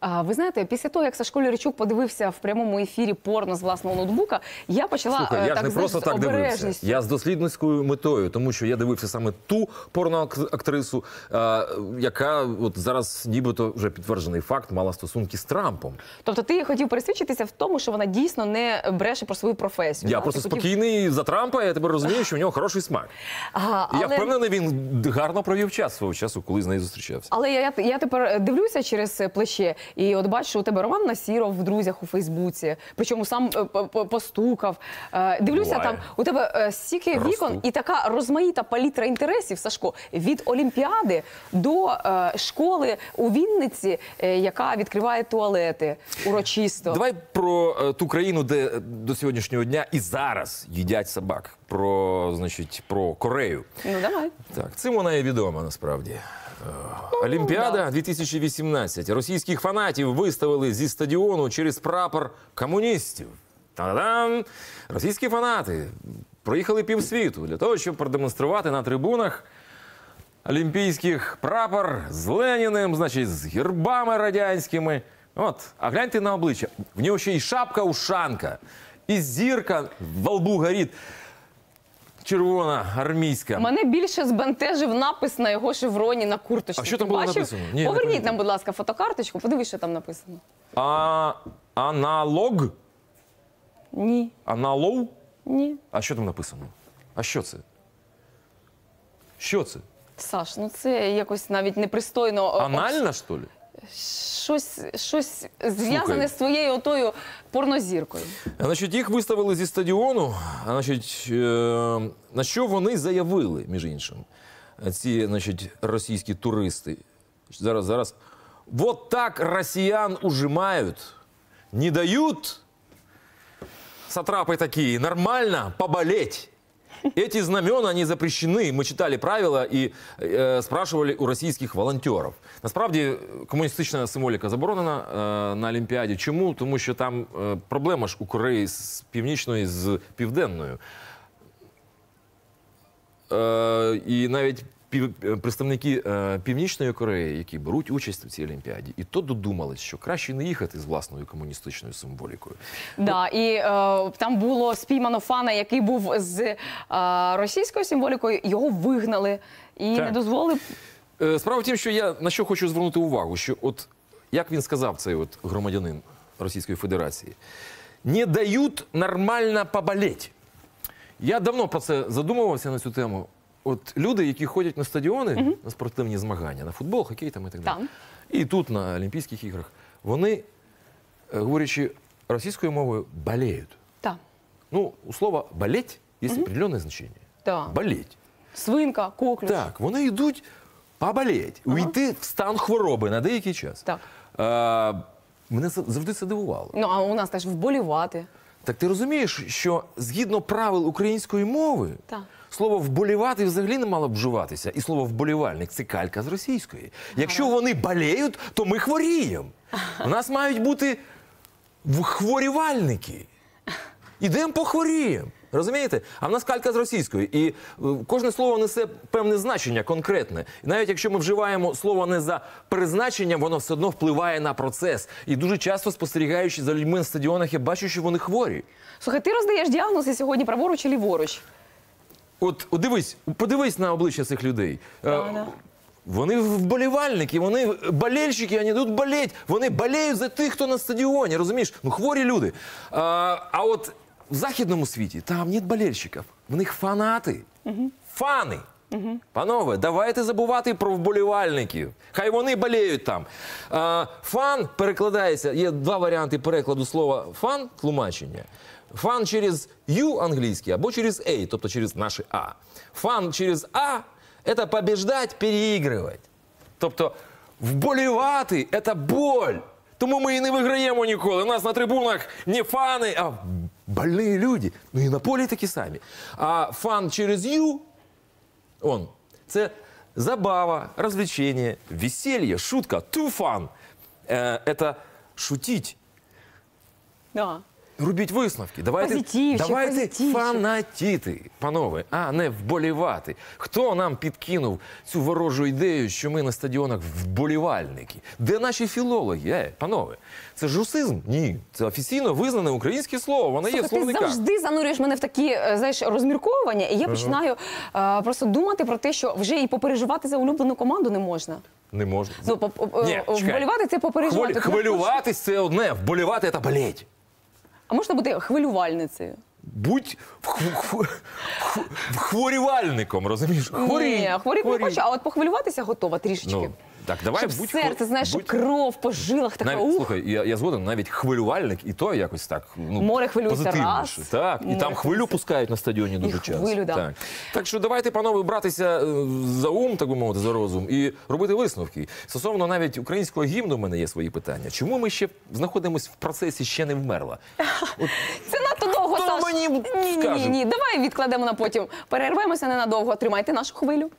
А ви знаєте, після того як Сашко Ліричук подивився в прямому ефірі порно з власного ноутбука, я почала Слухай, е, я так, ж не просто так дивився. Я з дослідницькою метою, тому що я дивився саме ту порноактрису, а, яка от зараз, нібито вже підтверджений факт, мала стосунки з Трампом. Тобто, ти хотів пересвідчитися в тому, що вона дійсно не бреше про свою професію. Я так? просто ти спокійний хотів... за Трампа. Я тебе розумію, що в нього хороший смак. А, але... Я впевнений, він гарно провів час свого часу, коли з нею зустрічався. Але я, я, я тепер дивлюся через плече. І от бачу, у тебе Роман Насіров в друзях у Фейсбуці, причому сам е, постукав. Е, дивлюся, Буває. там у тебе е, стільки вікон і така розмаїта палітра інтересів, Сашко, від Олімпіади до школи у Вінниці, яка відкриває туалети урочисто. Давай про ту країну, де до сьогоднішнього дня і зараз їдять собак. Про, значить, про Корею. Ну, давай. Так, цим вона і відома насправді. Олімпіада 2018. Російських фанатів виставили зі стадіону через прапор комуністів. Та-дам! Російські фанати проїхали півсвіту для того, щоб продемонструвати на трибунах олімпійських прапор з Леніним, значить, з гербами радянськими. От, а гляньте на обличчя. В нього ще й шапка ушанка, і зірка в лбу горить червона, армійська. Мене більше збентежив напис на його шевроні на курточці. А що там було Бачив? написано? Ні, Поверніть нам, будь ласка, фотокарточку, подивись, що там написано. А, аналог? Ні, Аналог? ні. А що там написано? А що це? Що це? Саш, ну це якось навіть непристойно. е, обс- Анальна, що ли? щось щось зв'язане з твоєю отою порнозіркою. Значить, їх виставили зі стадіону. Значить, е, на що вони заявили, між іншим, ці значить, російські туристи. Зараз, зараз. Вот так росіян ужимають, не дають. Сатрапи такі, нормально поболеть. Эти знамена, они запрещены. Мы читали правила и э, спрашивали у российських волонтерів. Насправді, комуністична символіка заборонена е, на Олімпіаді. Чому? Тому що там е, проблема ж у Кореї з північної з південною. Е, э, і навіть Е, представники е, Північної Кореї, які беруть участь в цій олімпіаді, і то додумались, що краще не їхати з власною комуністичною символікою. Да, і е, там було спіймано фана, який був з е, російською символікою. Його вигнали і так. не дозволили. Е, справа в тім, що я на що хочу звернути увагу, що от як він сказав, цей от громадянин Російської Федерації, не дають нормально поболеть. Я давно про це задумувався на цю тему от люди, які ходять на стадіони, Мгм. на спортивні змагання, на футбол, хокей там і так далі. Там. І тут на Олімпійських іграх вони, е, говорячи російською мовою, болеють. Та. Ну, у слова болеть є определенне значення. Та. Болеть. Свинка, коклюш. Так, вони йдуть поболеть, уйти в стан хвороби на деякий час. Так. Е, мене це- завжди це дивувало. Ну, а у нас теж вболівати. Так ти розумієш, що згідно правил української мови, Так слово вболівати взагалі не мало б вживатися. І слово вболівальник це калька з російської. Якщо вони болеють, то ми хворіємо. У нас мають бути хворівальники. Ідемо похворіємо. Розумієте? А в нас калька з російської, і е, кожне слово несе певне значення конкретне. І навіть якщо ми вживаємо слово не за призначенням, воно все одно впливає на процес. І дуже часто спостерігаючи за людьми на стадіонах, я бачу, що вони хворі. Слухай, ти роздаєш діагнози сьогодні праворуч чи ліворуч. От дивись, подивись на обличчя цих людей. Е, Правда. Вони вболівальники, вони болельщики, вони йдуть болеть. Вони болеють за тих, хто на стадіоні. Розумієш? Ну хворі люди. А е, а от в західному світі там нет болельщиків. В них фанати. Угу. Фани. Угу. Панове, давайте забувати про вболівальників. Хай вони боліють там. А, Фан перекладається. Є два варіанти перекладу слова фан тлумачення. Фан через «ю» англійський або через A, тобто через наше А. Фан через А це побіждати, переігрувати. Тобто вболівати це боль. Тому ми і не виграємо ніколи. У нас на трибунах не фани, а больні люди. Ну і на полі такі самі. А фан через «ю» Он. Це забава, развлечение, веселье, шутка, too fun. Э, это шутить. Да робіть висновки. Давайте позитивчик, давайте позитивчик. фанатіти, панове, а не вболівати. Хто нам підкинув цю ворожу ідею, що ми на стадіонах вболівальники? Де наші філологи? Е, панове, це ж русизм? Ні, це офіційно визнане українське слово. Воно є в Ти завжди занурюєш мене в такі е, знаєш, розмірковування, і я ага. починаю а, е, просто думати про те, що вже і попереживати за улюблену команду не можна. Не можна. Ну, Ні, е, вболівати це попереживати. Хвиль, хвилюватись це одне, вболівати це болеть. А можна бути хвилювальницею? Будь хворівальником, розумієш? Хворі Ні, хворіти не хочу, а от похвилюватися готова трішечки. Ну. Так, давай щоб будь серце, знаєш, будь... кров по жилах така. Навіть, ух. Слухай, я, я згоден, навіть хвилювальник, і то якось так. Ну, Море хвилюється раз. Так, і там хвилю пускають на стадіоні дуже часто. Хвилю, да. так. так що давайте, панове, братися е, за ум, так би мовити, за розум, і робити висновки. Стосовно навіть українського гімну, в мене є свої питання. Чому ми ще знаходимося в процесі ще не вмерла? От... Це надто довго Саш. мені Ні, ні, скаже? ні, давай відкладемо на потім. Перервемося ненадовго, тримайте нашу хвилю.